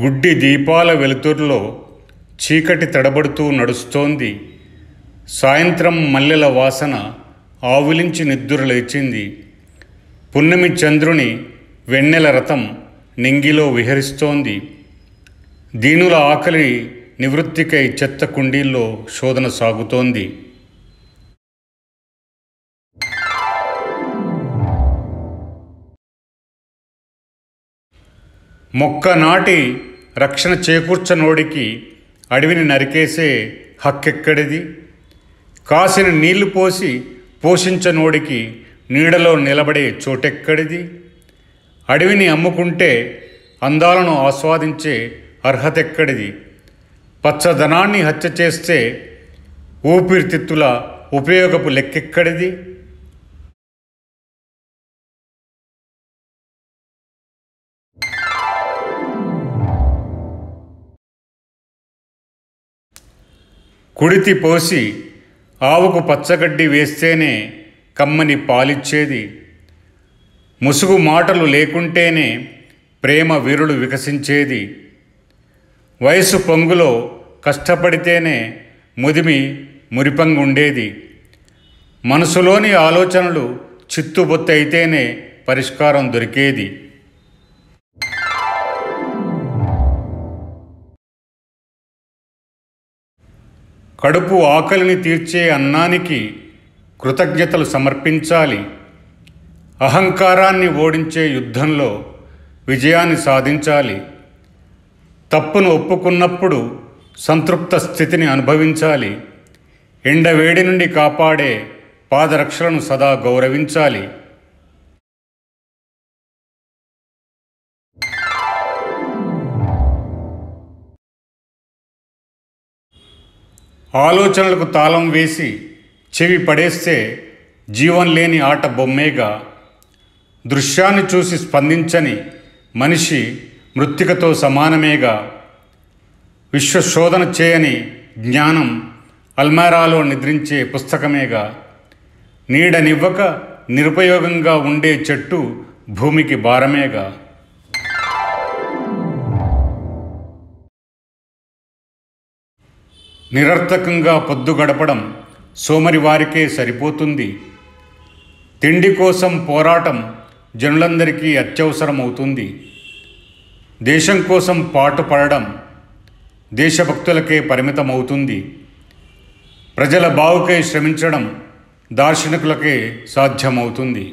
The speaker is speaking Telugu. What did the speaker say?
గుడ్డి దీపాల వెలుతురులో చీకటి తడబడుతూ నడుస్తోంది సాయంత్రం మల్లెల వాసన ఆవులించి లేచింది పున్నమి చంద్రుని వెన్నెల రథం నింగిలో విహరిస్తోంది దీనుల ఆకలి నివృత్తికై చెత్త కుండీల్లో శోధన సాగుతోంది మొక్క నాటి రక్షణ చేకూర్చనోడికి అడవిని నరికేసే హక్కెక్కడిది కాసిన నీళ్లు పోసి పోషించనోడికి నీడలో నిలబడే చోటెక్కడిది అడవిని అమ్ముకుంటే అందాలను ఆస్వాదించే అర్హతెక్కడిది పచ్చదనాన్ని హత్య చేస్తే ఊపిరితిత్తుల ఉపయోగపు లెక్కెక్కడిది కుడితి పోసి ఆవుకు పచ్చగడ్డి వేస్తేనే కమ్మని పాలిచ్చేది ముసుగు మాటలు లేకుంటేనే ప్రేమ వీరుడు వికసించేది వయసు పొంగులో కష్టపడితేనే ముదిమి మురిపంగుండేది మనసులోని ఆలోచనలు అయితేనే పరిష్కారం దొరికేది కడుపు ఆకలిని తీర్చే అన్నానికి కృతజ్ఞతలు సమర్పించాలి అహంకారాన్ని ఓడించే యుద్ధంలో విజయాన్ని సాధించాలి తప్పును ఒప్పుకున్నప్పుడు సంతృప్త స్థితిని అనుభవించాలి ఎండవేడి నుండి కాపాడే పాదరక్షలను సదా గౌరవించాలి ఆలోచనలకు తాళం వేసి చెవి పడేస్తే జీవం లేని ఆట బొమ్మేగా దృశ్యాన్ని చూసి స్పందించని మనిషి మృత్తికతో సమానమేగా విశ్వశోధన చేయని జ్ఞానం అల్మారాలో నిద్రించే పుస్తకమేగా నీడనివ్వక నిరుపయోగంగా ఉండే చెట్టు భూమికి భారమేగా నిరర్థకంగా పొద్దు గడపడం సోమరి వారికే సరిపోతుంది తిండి కోసం పోరాటం జనులందరికీ అత్యవసరమవుతుంది దేశం కోసం పాటు పడడం దేశభక్తులకే పరిమితమవుతుంది ప్రజల బావుకై శ్రమించడం దార్శనికులకే సాధ్యమవుతుంది